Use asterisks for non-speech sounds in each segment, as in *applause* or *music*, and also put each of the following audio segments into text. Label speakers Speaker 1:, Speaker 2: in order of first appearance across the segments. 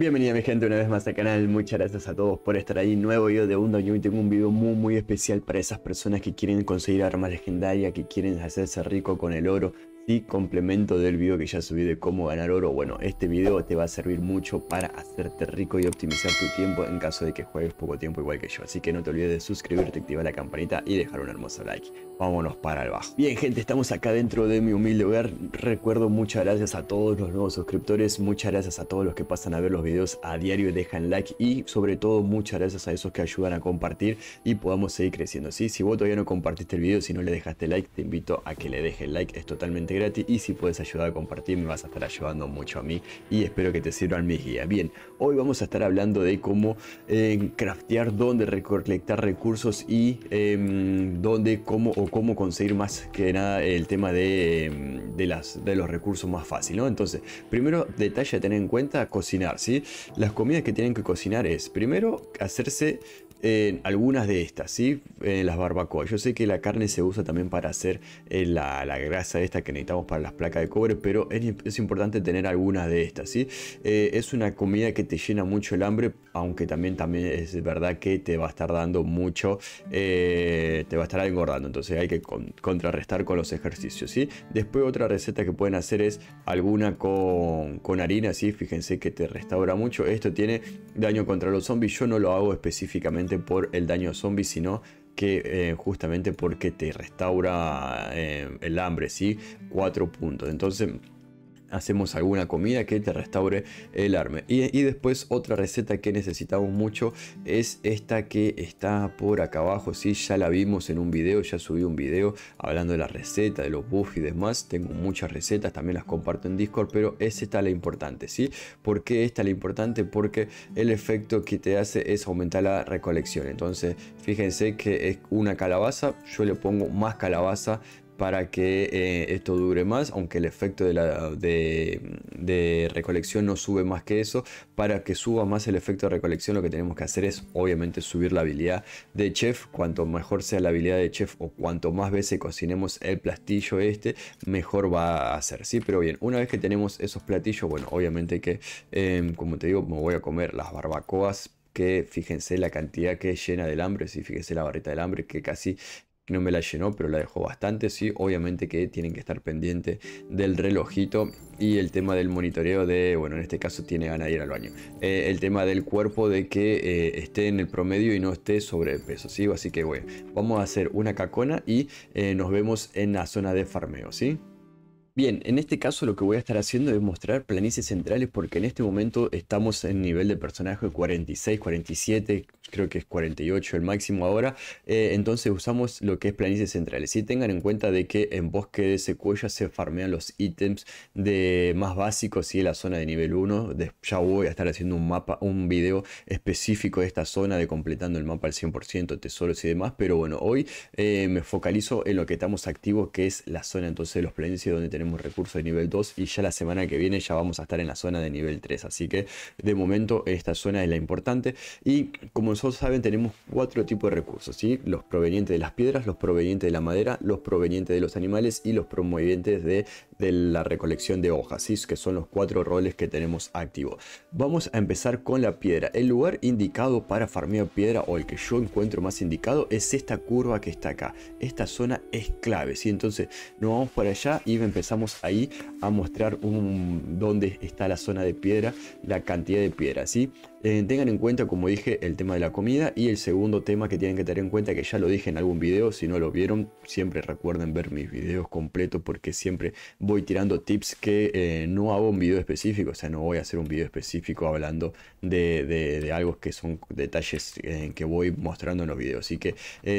Speaker 1: Bienvenida mi gente una vez más al canal, muchas gracias a todos por estar ahí, nuevo video de Unda, y hoy tengo un video muy muy especial para esas personas que quieren conseguir armas legendarias, que quieren hacerse rico con el oro, y complemento del video que ya subí de cómo ganar oro, bueno, este video te va a servir mucho para hacerte rico y optimizar tu tiempo en caso de que juegues poco tiempo igual que yo. Así que no te olvides de suscribirte, activar la campanita y dejar un hermoso like. Vámonos para abajo Bien, gente, estamos acá dentro de mi humilde hogar. Recuerdo muchas gracias a todos los nuevos suscriptores, muchas gracias a todos los que pasan a ver los videos a diario y dejan like y sobre todo muchas gracias a esos que ayudan a compartir y podamos seguir creciendo. ¿sí? Si vos todavía no compartiste el video, si no le dejaste like, te invito a que le dejes like. Es totalmente gratis y si puedes ayudar a compartir me vas a estar ayudando mucho a mí y espero que te sirvan mis guías. Bien, hoy vamos a estar hablando de cómo eh, craftear, dónde recolectar recursos y em, dónde, cómo o cómo conseguir más que nada el tema em, de, las, de los recursos más fácil, ¿no? Entonces, primero detalle a tener en cuenta, cocinar, ¿sí? Las comidas que tienen que cocinar es primero hacerse algunas de estas, ¿sí? En las barbacoas. Yo sé que la carne se usa también para hacer eh, la, grasa esta que necesitamos para las placas de cobre, pero es, importante tener algunas de estas, ¿sí? Eh, es una comida que te llena mucho el hambre, aunque también, también es verdad que te va a estar dando mucho, eh, te va a estar engordando, entonces hay que contrarrestar con los ejercicios, ¿sí? Después otra receta que pueden hacer es alguna con, con harina, ¿sí? Fíjense que te restaura mucho. Esto tiene daño contra los zombies, yo no lo hago específicamente por el daño zombie, sino que eh, justamente porque te restaura eh, el hambre, ¿sí? cuatro puntos. Entonces hacemos alguna comida que te restaure el arme. Y, después otra receta que necesitamos mucho es esta que está por acá abajo. Si ya la vimos en un video, ya subí un video hablando de la receta, de los buff y demás. Tengo muchas recetas, también las comparto en Discord, pero es esta la importante, ¿sí? porque qué esta la importante? Porque el efecto que te hace es aumentar la recolección. Entonces, fíjense que es una calabaza, yo le pongo más calabaza para que eh, esto dure más, aunque el efecto de, la, de, recolección no sube más que eso, para que suba más el efecto de recolección lo que tenemos que hacer es obviamente subir la habilidad de chef, cuanto mejor sea la habilidad de chef o cuanto más veces cocinemos el plastillo este, mejor va a ser, ¿sí? Pero bien, una vez que tenemos esos platillos, bueno, obviamente que, em, como te digo, me voy a comer las barbacoas que fíjense la cantidad que llena del hambre, sí, fíjense la barrita del hambre que casi no me la llenó, pero la dejó bastante, sí, obviamente que tienen que estar pendientes del relojito y el tema del monitoreo de, bueno, en este caso tiene ganas de ir al baño, eh, el tema del cuerpo de que eh, esté en el promedio y no esté sobrepeso, ¿sí? Así que bueno, vamos a hacer una cacona y eh, nos vemos en la zona de farmeo, ¿sí? Bien, en este caso lo que voy a estar haciendo es mostrar planicies centrales porque en este momento estamos en nivel de personaje 46, 47, creo que es 48 el máximo ahora, eh, entonces usamos lo que es planicies centrales. Y tengan en cuenta de que en bosque de secuoya se farmean los ítems de más básicos y es la zona de nivel 1. ya voy a estar haciendo un mapa, un video específico de esta zona, de completando el mapa al 100%, tesoros y demás. Pero bueno, hoy eh, me focalizo en lo que estamos activos, que es la zona entonces de los planicies donde tenemos recursos de nivel 2 y ya la semana que viene ya vamos a estar en la zona de nivel 3. Así que de momento esta zona es la importante y como todos saben, tenemos cuatro tipos de recursos, ¿sí? Los provenientes de las piedras, los provenientes de la madera, los provenientes de los animales y los provenientes de, la recolección de hojas, ¿sí? Que son los cuatro roles que tenemos activos. Vamos a empezar con la piedra. El lugar indicado para farmear piedra o el que yo encuentro más indicado es esta curva que está acá. Esta zona es clave, ¿sí? Entonces nos vamos para allá y empezamos ahí a mostrar un, dónde está la zona de piedra, la cantidad de piedra, ¿sí? Eh, tengan en cuenta, como dije, el tema de la comida y el segundo tema que tienen que tener en cuenta, que ya lo dije en algún video, si no lo vieron, siempre recuerden ver mis videos completos porque siempre voy tirando tips que eh, no hago un video específico, o sea, no voy a hacer un video específico hablando de, algo que son detalles eh, que voy mostrando en los videos, así que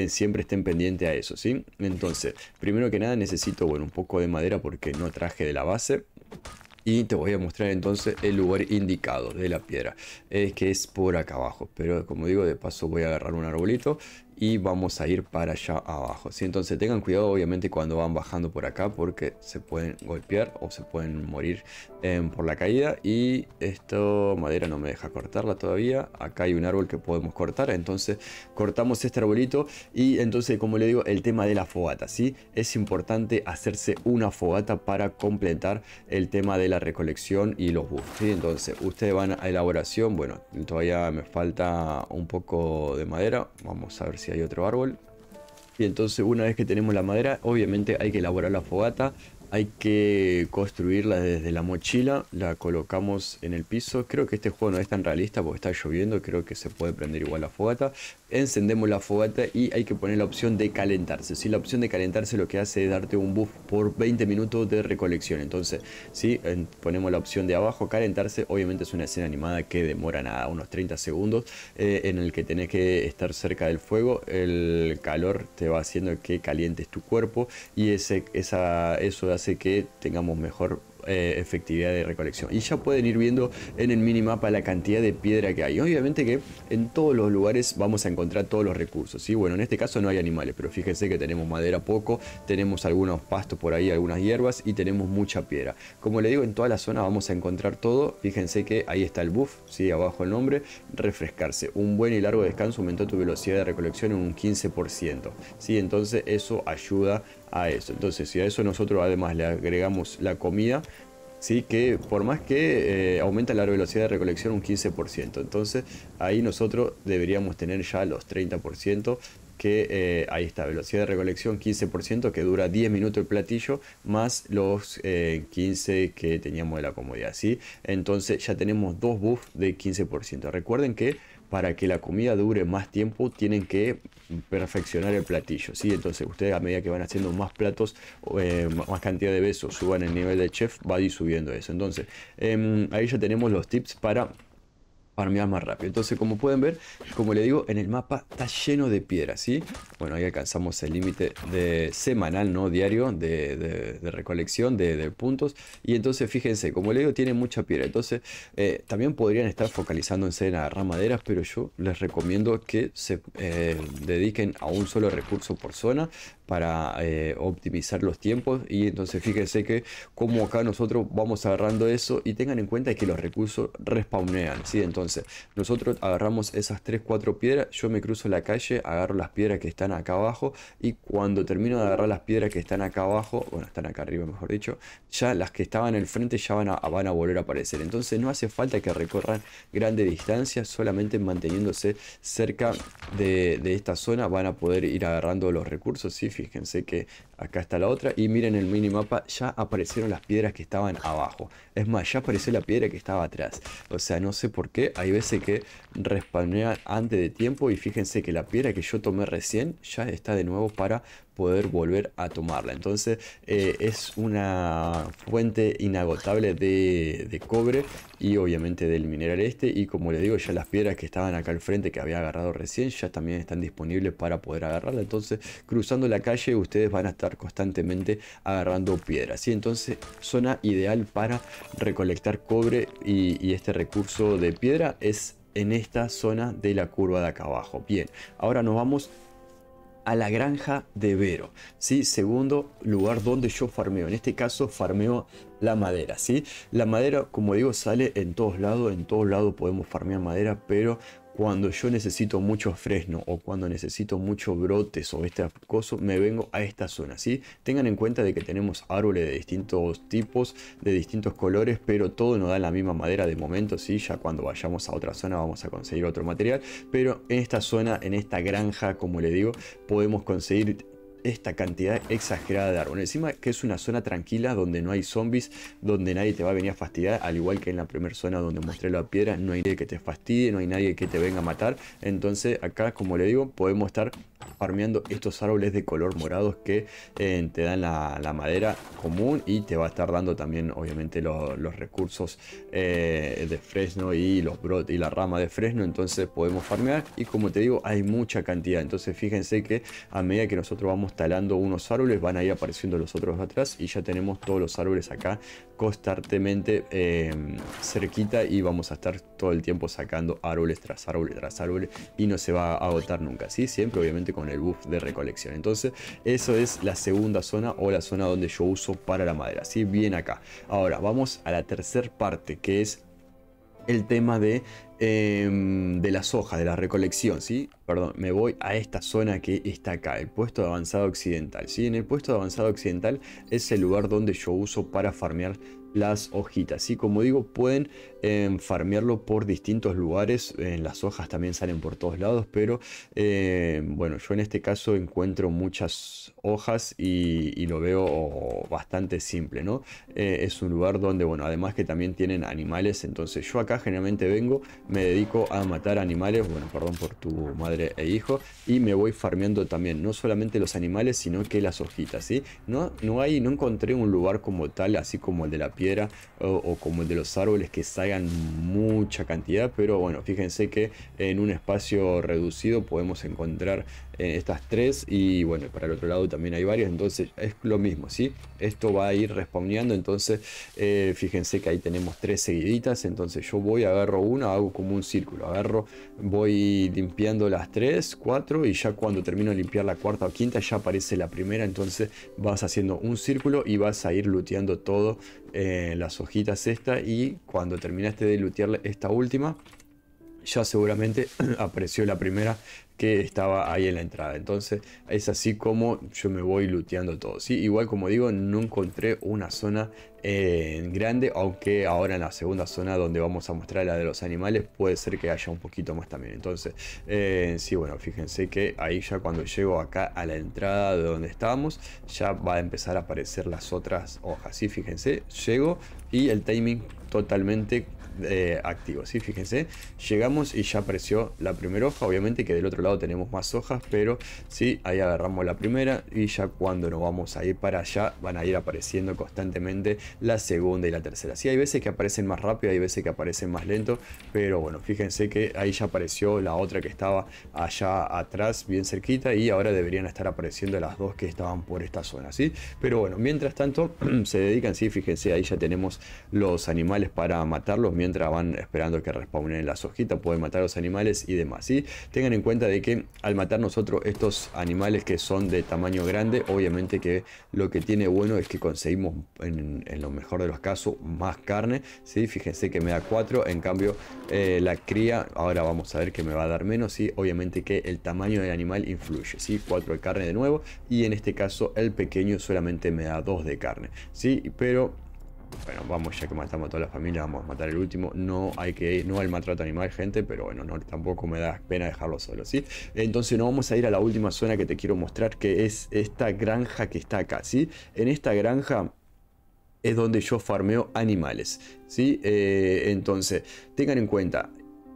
Speaker 1: siempre estén pendientes a eso, ¿sí? Entonces, primero que nada necesito, bueno, un poco de madera porque no traje de la base y te voy a mostrar entonces el lugar indicado de la piedra es que es por acá abajo pero como digo de paso voy a agarrar un arbolito y vamos a ir para allá abajo. ¿sí? Entonces tengan cuidado obviamente cuando van bajando por acá porque se pueden golpear o se pueden morir em, por la caída. Y esto madera no me deja cortarla todavía. Acá hay un árbol que podemos cortar. Entonces cortamos este arbolito y entonces como le digo el tema de la fogata. ¿sí? Es importante hacerse una fogata para completar el tema de la recolección y los buffs. Entonces ustedes van a elaboración. Bueno todavía me falta un poco de madera. Vamos a ver si hay otro árbol. Y entonces una vez que tenemos la madera, obviamente hay que elaborar la fogata. Hay que construirla desde la mochila, la colocamos en el piso. Creo que este juego no es tan realista porque está lloviendo, creo que se puede prender igual la fogata. Encendemos la fogata y hay que poner la opción de calentarse. Si La opción de calentarse lo que hace es darte un buff por 20 minutos de recolección. Entonces, si ponemos la opción de abajo, calentarse, obviamente es una escena animada que demora nada, unos 30 segundos, eh, en el que tenés que estar cerca del fuego. El calor te va haciendo que calientes tu cuerpo y ese, esa, eso que tengamos mejor eh, efectividad de recolección. Y ya pueden ir viendo en el minimapa la cantidad de piedra que hay. Obviamente que en todos los lugares vamos a encontrar todos los recursos. ¿sí? Bueno, en este caso no hay animales, pero fíjense que tenemos madera poco, tenemos algunos pastos por ahí, algunas hierbas y tenemos mucha piedra. Como le digo, en toda la zona vamos a encontrar todo. Fíjense que ahí está el buff, ¿sí? abajo el nombre, refrescarse. Un buen y largo descanso aumentó tu velocidad de recolección en un 15%. ¿sí? Entonces eso ayuda a eso. Entonces, si a eso nosotros además le agregamos la comida, ¿sí? que por más que eh, aumenta la velocidad de recolección un 15%, entonces ahí nosotros deberíamos tener ya los 30% que eh, ahí está, velocidad de recolección 15%, que dura 10 minutos el platillo, más los 15 eh, que teníamos de la comodidad, ¿sí? Entonces ya tenemos dos buffs de 15%. Recuerden que para que la comida dure más tiempo tienen que perfeccionar el platillo, ¿sí? Entonces ustedes a medida que van haciendo más platos, eh, más cantidad de besos, suban el nivel de chef, va a ir subiendo eso. Entonces em, ahí ya tenemos los tips para mirar más rápido. Entonces, como pueden ver, como le digo, en el mapa está lleno de piedras, ¿sí? Bueno, ahí alcanzamos el límite de semanal, ¿no? Diario de, recolección de, puntos. Y entonces, fíjense, como le digo, tiene mucha piedra. Entonces, eh, también podrían estar focalizando en agarrar ramaderas, pero yo les recomiendo que se eh, dediquen a un solo recurso por zona para eh, optimizar los tiempos y entonces fíjense que como acá nosotros vamos agarrando eso y tengan en cuenta que los recursos respawnean, ¿sí? Entonces nosotros agarramos esas 3, 4 piedras, yo me cruzo la calle, agarro las piedras que están acá abajo y cuando termino de agarrar las piedras que están acá abajo, bueno, están acá arriba mejor dicho, ya las que estaban en el frente ya van a, van a volver a aparecer. Entonces no hace falta que recorran grandes distancias, solamente manteniéndose cerca de, esta zona van a poder ir agarrando los recursos, ¿sí? Fíjense que acá está la otra y miren el minimapa, ya aparecieron las piedras que estaban abajo. Es más, ya apareció la piedra que estaba atrás. O sea, no sé por qué, hay veces que respawnan antes de tiempo y fíjense que la piedra que yo tomé recién ya está de nuevo para volver a tomarla. Entonces eh, es una fuente inagotable de, cobre y obviamente del mineral este. Y como le digo, ya las piedras que estaban acá al frente que había agarrado recién ya también están disponibles para poder agarrarla. Entonces cruzando la calle ustedes van a estar constantemente agarrando piedras. y Entonces zona ideal para recolectar cobre y, y este recurso de piedra es en esta zona de la curva de acá abajo. Bien, ahora nos vamos a la granja de Vero, ¿sí? Segundo lugar donde yo farmeo, en este caso farmeo la madera, ¿sí? La madera, como digo, sale en todos lados, en todos lados podemos farmear madera, pero cuando yo necesito mucho fresno o cuando necesito mucho brotes o este acoso, me vengo a esta zona, ¿sí? Tengan en cuenta de que tenemos árboles de distintos tipos, de distintos colores, pero todo nos da la misma madera de momento, ¿sí? Ya cuando vayamos a otra zona vamos a conseguir otro material, pero en esta zona, en esta granja, como le digo, podemos conseguir esta cantidad exagerada de árboles. Encima que es una zona tranquila donde no hay zombies, donde nadie te va a venir a fastidiar, al igual que en la primera zona donde mostré la piedra, no hay nadie que te fastidie, no hay nadie que te venga a matar. Entonces acá, como le digo, podemos estar farmeando estos árboles de color morados que eh, te dan la, madera común y te va a estar dando también obviamente los recursos eh, de fresno y los brotes y la rama de fresno entonces podemos farmear y como te digo hay mucha cantidad entonces fíjense que a medida que nosotros vamos talando unos árboles van a ir apareciendo los otros atrás y ya tenemos todos los árboles acá constantemente eh, cerquita y vamos a estar todo el tiempo sacando árboles tras árboles tras árboles y no se va a agotar nunca, así Siempre obviamente con el buff de recolección. Entonces, eso es la segunda zona o la zona donde yo uso para la madera. ¿sí? Bien acá. Ahora, vamos a la tercera parte, que es el tema de, em, de las hojas, de la recolección, ¿sí? Perdón, me voy a esta zona que está acá, el puesto de avanzado occidental, si En el puesto de avanzado occidental es el lugar donde yo uso para farmear las hojitas, y Como digo, pueden en farmearlo por distintos lugares. En eh, las hojas también salen por todos lados, pero eh, bueno, yo en este caso encuentro muchas hojas y, lo veo bastante simple, ¿no? Eh, es un lugar donde, bueno, además que también tienen animales, entonces yo acá generalmente vengo, me dedico a matar animales, bueno, perdón por tu madre e hijo, y me voy farmeando también, no solamente los animales, sino que las hojitas, ¿sí? No, no hay, no encontré un lugar como tal, así como el de la piedra o, como el de los árboles que salen mucha cantidad, pero bueno, fíjense que en un espacio reducido podemos encontrar eh, estas tres y bueno, para el otro lado también hay varias, entonces es lo mismo, si Esto va a ir respondiendo entonces eh, fíjense que ahí tenemos tres seguiditas, entonces yo voy, agarro una, hago como un círculo, agarro, voy limpiando las tres, cuatro y ya cuando termino de limpiar la cuarta o quinta ya aparece la primera, entonces vas haciendo un círculo y vas a ir luteando todo eh, las hojitas esta y cuando terminaste de lutear esta última, ya seguramente *clears throat* apreció la primera que estaba ahí en la entrada. Entonces es así como yo me voy luteando todo. ¿sí? Igual como digo, no encontré una zona eh, grande, aunque ahora en la segunda zona donde vamos a mostrar la de los animales puede ser que haya un poquito más también. Entonces, eh, sí, bueno, fíjense que ahí ya cuando llego acá a la entrada de donde estábamos, ya va a empezar a aparecer las otras hojas. Y Fíjense, llego y el timing totalmente eh, activos. ¿sí? Fíjense, llegamos y ya apareció la primera hoja. Obviamente que del otro lado tenemos más hojas, pero si ahí agarramos la primera y ya cuando nos vamos a ir para allá van a ir apareciendo constantemente la segunda y la tercera. si hay veces que aparecen más rápido, hay veces que aparecen más lento, pero bueno, fíjense que ahí ya apareció la otra que estaba allá atrás, bien cerquita, y ahora deberían estar apareciendo las dos que estaban por esta zona, ¿sí? Pero bueno, mientras tanto *clears throat* se dedican, sí, fíjense, ahí ya tenemos los animales para matarlos, van esperando que respawnen las hojitas, pueden matar los animales y demás. Y tengan en cuenta de que al matar nosotros estos animales que son de tamaño grande, obviamente que lo que tiene bueno es que conseguimos en, lo mejor de los casos más carne. ¿sí? Fíjense que me da 4, en cambio eh, la cría, ahora vamos a ver que me va a dar menos y obviamente que el tamaño del animal influye. ¿sí? 4 de carne de nuevo y en este caso el pequeño solamente me da 2 de carne. ¿sí? Pero bueno, vamos, ya que matamos a toda la familia, vamos a matar el último. No hay que ir, no al maltrato animal, gente, pero bueno, tampoco me da pena dejarlo solo, ¿sí? Entonces no vamos a ir a la última zona que te quiero mostrar, que es esta granja que está acá, ¿sí? En esta granja es donde yo farmeo animales, ¿sí? Eh, entonces, tengan en cuenta,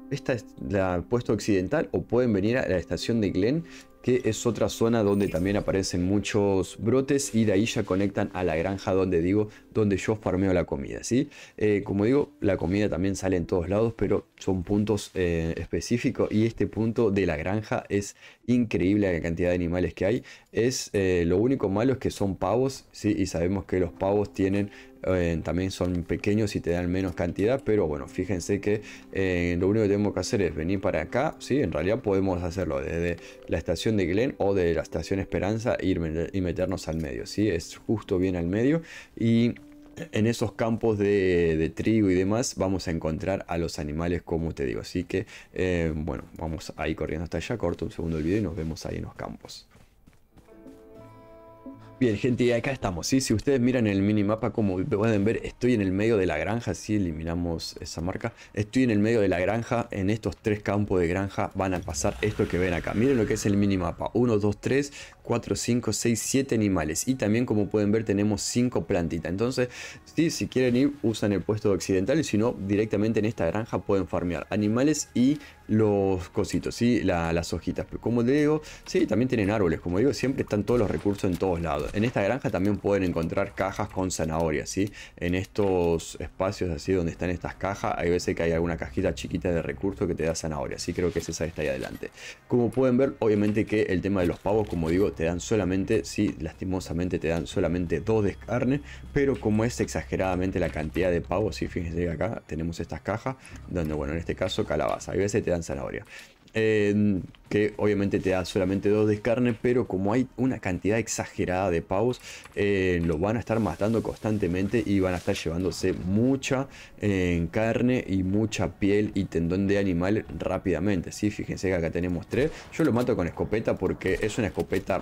Speaker 1: esta es la puesto occidental o pueden venir a la estación de Glen que es otra zona donde también aparecen muchos brotes y de ahí ya conectan a la granja donde digo, donde yo farmeo la comida, ¿sí? Eh, como digo, la comida también sale en todos lados, pero son puntos eh, específicos y este punto de la granja es increíble la cantidad de animales que hay. Es eh, lo único malo es que son pavos, ¿sí? Y sabemos que los pavos tienen eh, también son pequeños y te dan menos cantidad, pero bueno, fíjense que eh, lo único que tenemos que hacer es venir para acá, ¿sí? En realidad podemos hacerlo desde la estación de Glen o de la estación Esperanza e ir, y meternos al medio, ¿sí? Es justo bien al medio y en esos campos de, trigo y demás vamos a encontrar a los animales como te digo. Así que, eh, bueno, vamos ahí corriendo hasta allá, corto un segundo el video y nos vemos ahí en los campos. Bien, gente, y acá estamos, ¿sí? Si ustedes miran el minimapa, como pueden ver, estoy en el medio de la granja, si eliminamos esa marca. Estoy en el medio de la granja, en estos tres campos de granja van a pasar esto que ven acá. Miren lo que es el minimapa, 1, 2, 3, 4, 5, 6, 7 animales. Y también como pueden ver tenemos 5 plantitas. Entonces, sí, si quieren ir, usan el puesto occidental y si no, directamente en esta granja pueden farmear animales y los cositos, ¿sí? las hojitas. Pero como digo, sí, también tienen árboles. Como digo, siempre están todos los recursos en todos lados. En esta granja también pueden encontrar cajas con zanahorias, ¿sí? En estos espacios así donde están estas cajas, hay veces que hay alguna cajita chiquita de recursos que te da zanahorias. Sí, creo que es esa está ahí adelante. Como pueden ver, obviamente que el tema de los pavos, como digo, te dan solamente, sí, lastimosamente te dan solamente dos de carne, pero como es exageradamente la cantidad de pavos, sí, fíjense acá tenemos estas cajas, donde, bueno, en este caso calabaza, a veces te dan zanahoria que obviamente te da solamente dos de carne, pero como hay una cantidad exagerada de pavos, Los eh, lo van a estar matando constantemente y van a estar llevándose mucha eh, carne y mucha piel y tendón de animal rápidamente. ¿sí? Fíjense que acá tenemos tres. Yo lo mato con escopeta porque es una escopeta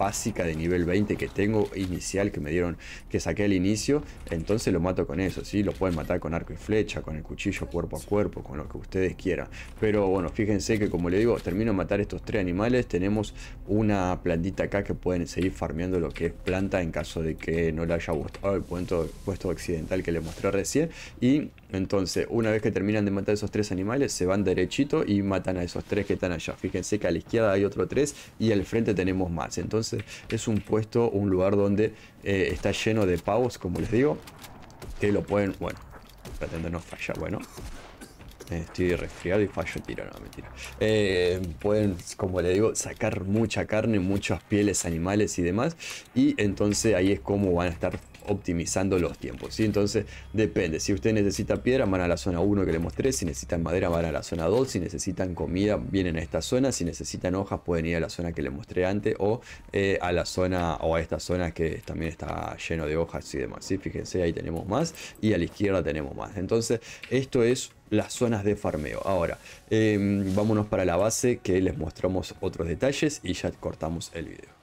Speaker 1: básica de nivel 20 que tengo, inicial, que me dieron, que saqué al inicio, entonces lo mato con eso, ¿sí? Lo pueden matar con arco y flecha, con el cuchillo cuerpo a cuerpo, con lo que ustedes quieran. Pero bueno, fíjense que como le digo, termino de matar estos tres animales, tenemos una plantita acá que pueden seguir farmeando lo que es planta en caso de que no le haya gustado el puesto, puesto occidental que le mostré recién. Y entonces, una vez que terminan de matar esos tres animales, se van derechito y matan a esos tres que están allá. Fíjense que a la izquierda hay otro tres y al frente tenemos más. Entonces, es un puesto, un lugar donde eh, está lleno de pavos, como les digo, que lo pueden, bueno, tratando no fallar bueno. Estoy resfriado y fallo tiro, no, mentira. tiro eh, pueden, como les digo, sacar mucha carne, muchas pieles, animales y demás. Y entonces ahí es como van a estar optimizando los tiempos. ¿sí? Entonces, depende. Si usted necesita piedra, van a la zona 1 que le mostré. Si necesitan madera, van a la zona 2. Si necesitan comida, vienen a esta zona. Si necesitan hojas, pueden ir a la zona que le mostré antes o eh, a la zona o a esta zona que también está lleno de hojas y demás. ¿sí? Fíjense, ahí tenemos más y a la izquierda tenemos más. Entonces, esto es las zonas de farmeo. Ahora, em, vámonos para la base que les mostramos otros detalles y ya cortamos el video.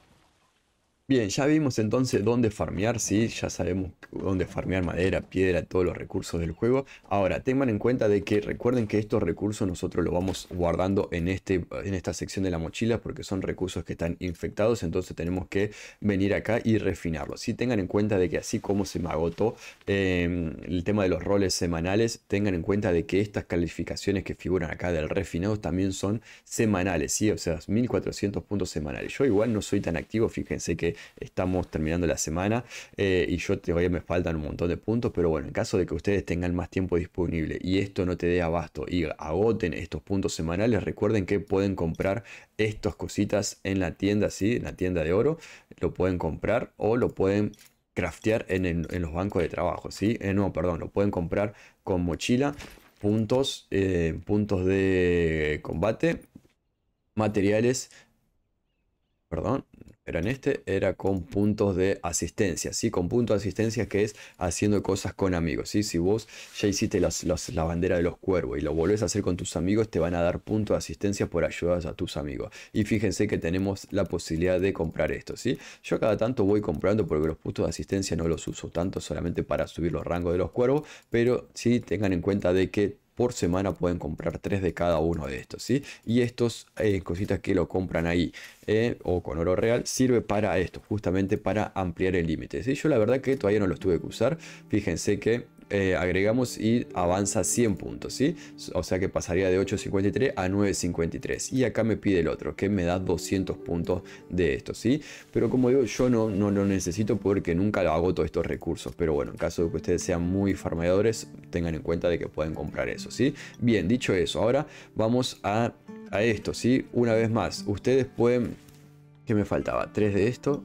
Speaker 1: Bien, ya vimos entonces dónde farmear, sí, ya sabemos dónde farmear madera, piedra, todos los recursos del juego. Ahora, tengan en cuenta de que recuerden que estos recursos nosotros los vamos guardando en, este, en esta sección de la mochila porque son recursos que están infectados, entonces tenemos que venir acá y refinarlos. Sí, tengan en cuenta de que así como se me agotó em, el tema de los roles semanales, tengan en cuenta de que estas calificaciones que figuran acá del refinado también son semanales, sí, o sea, 1400 puntos semanales. Yo igual no soy tan activo, fíjense que estamos terminando la semana eh, y yo todavía me faltan un montón de puntos, pero bueno, en caso de que ustedes tengan más tiempo disponible y esto no te dé abasto y agoten estos puntos semanales, recuerden que pueden comprar estas cositas en la tienda, ¿sí? en la tienda de oro, lo pueden comprar o lo pueden craftear en, los bancos de trabajo, ¿sí? Eh, no, perdón, lo pueden comprar con mochila, puntos, eh, puntos de combate, materiales, perdón, pero en este era con puntos de asistencia, ¿sí? Con puntos de asistencia que es haciendo cosas con amigos, ¿sí? Si vos ya hiciste la bandera de los cuervos y lo volvés a hacer con tus amigos, te van a dar puntos de asistencia por ayudas a tus amigos. Y fíjense que tenemos la posibilidad de comprar esto, ¿sí? Yo cada tanto voy comprando porque los puntos de asistencia no los uso tanto solamente para subir los rangos de los cuervos, pero sí tengan en cuenta de que por semana pueden comprar tres de cada uno de estos, ¿sí? Y estos eh, cositas que lo compran ahí eh, o con oro real sirve para esto, justamente para ampliar el límite, ¿sí? Yo la verdad que todavía no los tuve que usar, fíjense que eh, agregamos y avanza 100 puntos, ¿sí? O sea que pasaría de 8.53 a 9.53. Y acá me pide el otro, que me da 200 puntos de esto, ¿sí? Pero como digo, yo no, no lo necesito porque nunca lo hago todos estos recursos. Pero bueno, en caso de que ustedes sean muy farmeadores, tengan en cuenta de que pueden comprar eso, ¿sí? Bien, dicho eso, ahora vamos a, a esto, ¿sí? Una vez más, ustedes pueden... ¿Qué me faltaba? tres de esto,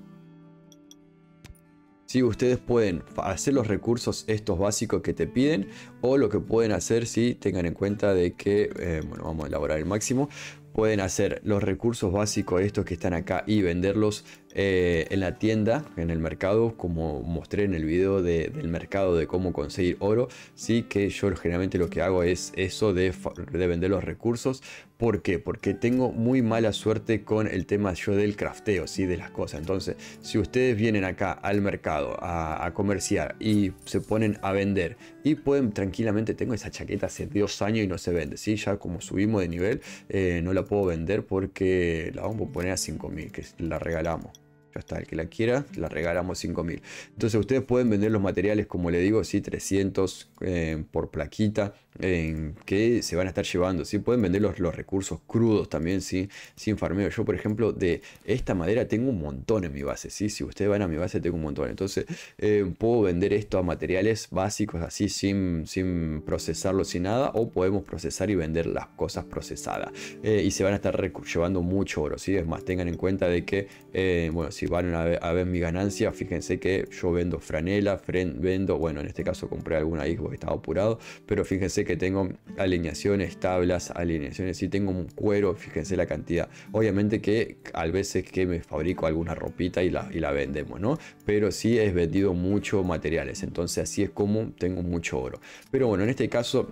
Speaker 1: si Ustedes pueden hacer los recursos estos básicos que te piden o lo que pueden hacer si tengan en cuenta de que, eh, bueno, vamos a elaborar el máximo, pueden hacer los recursos básicos estos que están acá y venderlos eh, en la tienda, en el mercado, como mostré en el video del mercado de cómo conseguir oro, sí que yo generalmente lo que hago es eso de, vender los recursos. ¿Por qué? Porque tengo muy mala suerte con el tema yo del crafteo, sí, de las cosas. Entonces, si ustedes vienen acá al mercado a, comerciar y se ponen a vender y pueden tranquilamente, tengo esa chaqueta hace dos años y no se vende, sí, ya como subimos de nivel, eh, no la puedo vender porque la vamos a poner a 5.000, que la regalamos. Ya está, el que la quiera, la regalamos 5.000. Entonces ustedes pueden vender los materiales, como le digo, sí, 300 eh, por plaquita en se van a estar llevando, si Pueden vender los, recursos crudos también, ¿sí? Sin farmeo. Yo, por ejemplo, de esta madera tengo un montón en mi base, ¿sí? Si ustedes van a mi base, tengo un montón. Entonces, eh, puedo vender esto a materiales básicos así, sin, sin procesarlo, sin nada, o podemos procesar y vender las cosas procesadas. Eh, y se van a estar llevando mucho oro, ¿sí? Es más, tengan en cuenta de que, eh, bueno, si van a ver, mi ganancia, fíjense que yo vendo franela, vendo, bueno, en este caso compré alguna ahí porque estaba apurado, pero fíjense que tengo alineaciones, tablas, alineaciones, y tengo un cuero, fíjense la cantidad. Obviamente que a veces que me fabrico alguna ropita y la, y la vendemos, ¿no? Pero sí he vendido muchos materiales, entonces así es como tengo mucho oro. Pero bueno, en este caso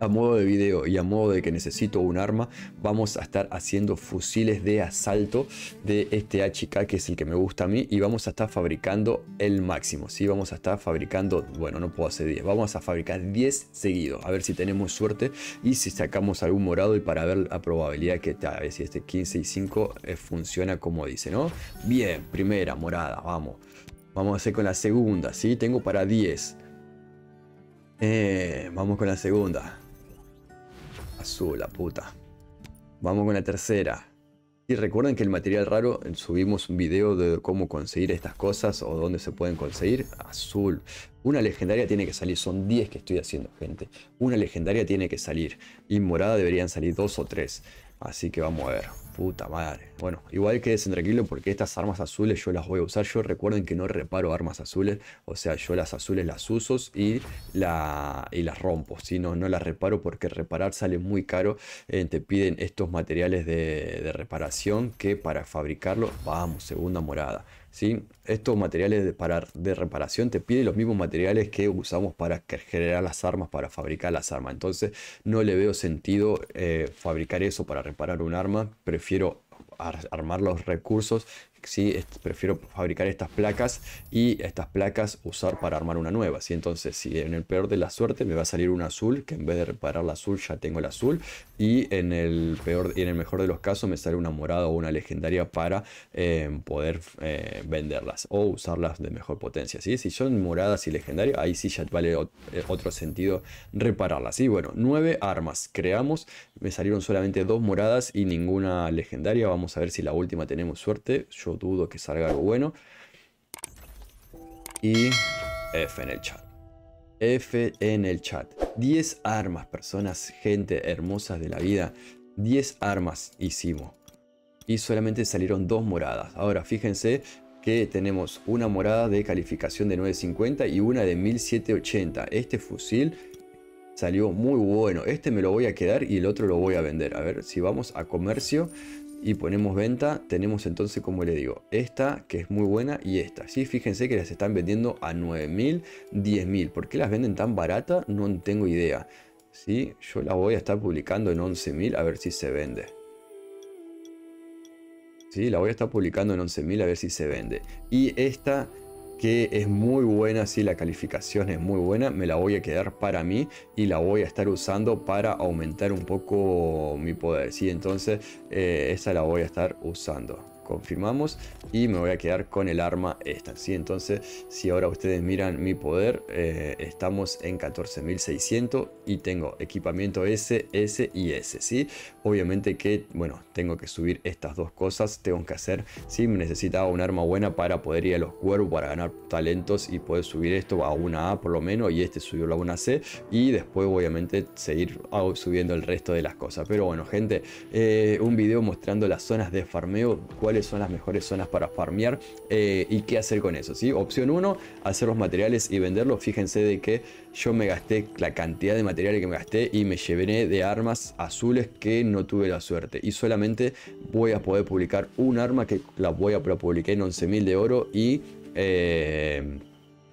Speaker 1: a modo de video y a modo de que necesito un arma, vamos a estar haciendo fusiles de asalto de este HK que es el que me gusta a mí y vamos a estar fabricando el máximo, ¿sí? Vamos a estar fabricando, bueno, no puedo hacer 10, vamos a fabricar 10 seguidos, a ver si tenemos suerte y si sacamos algún morado y para ver la probabilidad que a ver si este 15 y 5 eh, funciona como dice, ¿no? Bien, primera morada, vamos. Vamos a hacer con la segunda, ¿sí? Tengo para 10. Eh, vamos con la segunda. Azul, la puta. Vamos con la tercera. Y recuerden que el material raro, eh, subimos un video de cómo conseguir estas cosas o dónde se pueden conseguir. Azul. Una legendaria tiene que salir, son 10 que estoy haciendo, gente. Una legendaria tiene que salir. Y morada deberían salir dos o tres. Así que vamos a ver. Puta madre. Bueno, igual quédense tranquilos porque estas armas azules yo las voy a usar. Yo recuerden que no reparo armas azules. O sea, yo las azules las uso y, las rompo. Si no, no las reparo porque reparar sale muy caro. Eh, te piden estos materiales de, de reparación que para fabricarlo, vamos, segunda morada. Estos materiales de, de reparación te piden los mismos materiales que usamos para generar las armas, para fabricar las armas. Entonces no le veo sentido eh, fabricar eso para reparar un arma. Prefiero armar los recursos ¿sí? prefiero fabricar estas placas y estas placas usar para armar una nueva. si Entonces, si en el peor de la suerte me va a salir un azul, que en vez de reparar la azul ya tengo el azul, y en el, peor, y en el mejor de los casos me sale una morada o una legendaria para em, poder eh, venderlas o usarlas de mejor potencia. Si son moradas y legendarias, ahí sí ya vale eh, otro sentido repararlas. Y bueno, nueve armas creamos me salieron solamente dos moradas y ninguna legendaria. Vamos a ver si la última tenemos suerte. Yo dudo que salga algo bueno. Y F en el chat. F en el chat. 10 armas, personas, gente hermosas de la vida. 10 armas hicimos. Y solamente salieron dos moradas. Ahora fíjense que tenemos una morada de calificación de 950 y una de 1780. Este fusil Salió muy bueno. Este me lo voy a quedar y el otro lo voy a vender. A ver, si vamos a comercio y ponemos venta, tenemos entonces, como le digo, esta que es muy buena y esta. si Fíjense que las están vendiendo a 9.000, 10.000. ¿Por qué las venden tan barata? No tengo idea. si Yo la voy a estar publicando en 11.000 a ver si se vende. si La voy a estar publicando en 11.000 a ver si se vende. Y esta que es muy buena, sí, la calificación es muy buena, me la voy a quedar para mí y la voy a estar usando para aumentar un poco mi poder, ¿sí? Entonces, eh, esa la voy a estar usando confirmamos y me voy a quedar con el arma esta ¿sí? entonces si ahora ustedes miran mi poder eh, estamos en 14.600 y tengo equipamiento S, S y S ¿sí? obviamente que bueno tengo que subir estas dos cosas tengo que hacer si ¿sí? necesitaba un arma buena para poder ir a los cuervos para ganar talentos y poder subir esto a una A por lo menos y este subió la una C y después obviamente seguir subiendo el resto de las cosas pero bueno gente eh, un video mostrando las zonas de farmeo cuáles son las mejores zonas para farmear eh, y qué hacer con eso. ¿sí? Opción 1, hacer los materiales y venderlos. Fíjense de que yo me gasté la cantidad de materiales que me gasté y me llevé de armas azules que no tuve la suerte. Y solamente voy a poder publicar un arma que la voy a publicar en 11.000 de oro y... Eh,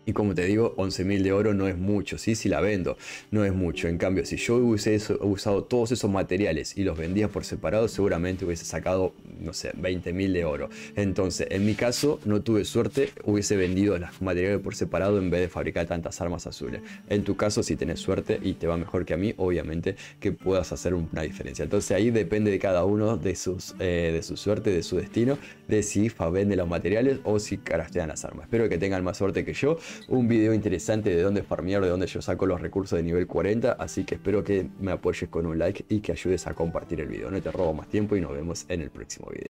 Speaker 1: y como te digo, 11.000 de oro no es mucho, ¿sí? Si la vendo, no es mucho. En cambio, si yo hubiese usado todos esos materiales y los vendía por separado, seguramente hubiese sacado, no sé, 20.000 de oro. Entonces, en mi caso, no tuve suerte, hubiese vendido los materiales por separado en vez de fabricar tantas armas azules. En tu caso, si tenés suerte y te va mejor que a mí, obviamente que puedas hacer una diferencia. Entonces, ahí depende de cada uno, de, sus, eh, de su suerte, de su destino, de si vende los materiales o si carastean las armas. Espero que tengan más suerte que yo un video interesante de dónde farmear, de dónde yo saco los recursos de nivel 40, así que espero que me apoyes con un like y que ayudes a compartir el video. No te robo más tiempo y nos vemos en el próximo video.